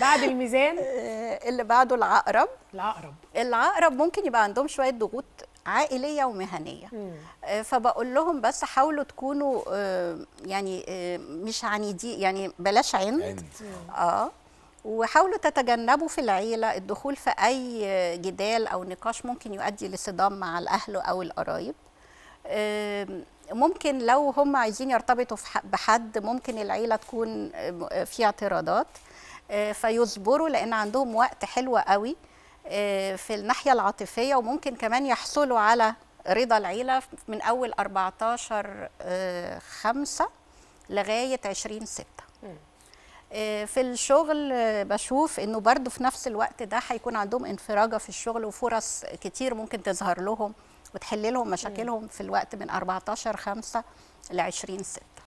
بعد الميزان آه، اللي بعده العقرب العقرب العقرب ممكن يبقى عندهم شويه ضغوط عائليه ومهنيه مم. آه، فبقول لهم بس حاولوا تكونوا آه، يعني مش عنيدين يعني بلاش عند, عند. اه وحاولوا تتجنبوا في العيله الدخول في اي جدال او نقاش ممكن يؤدي لصدام مع الاهل او القرايب ممكن لو هم عايزين يرتبطوا بحد ممكن العيله تكون في اعتراضات آه، فيصبروا لان عندهم وقت حلو قوي آه، في الناحيه العاطفيه وممكن كمان يحصلوا على رضا العيله من اول 14 5 آه، لغايه 20 6 في الشغل بشوف انه برضو في نفس الوقت ده هيكون عندهم انفراجه في الشغل وفرص كتير ممكن تظهر لهم وتحل لهم مشاكلهم في الوقت من 14 5 ل 20 6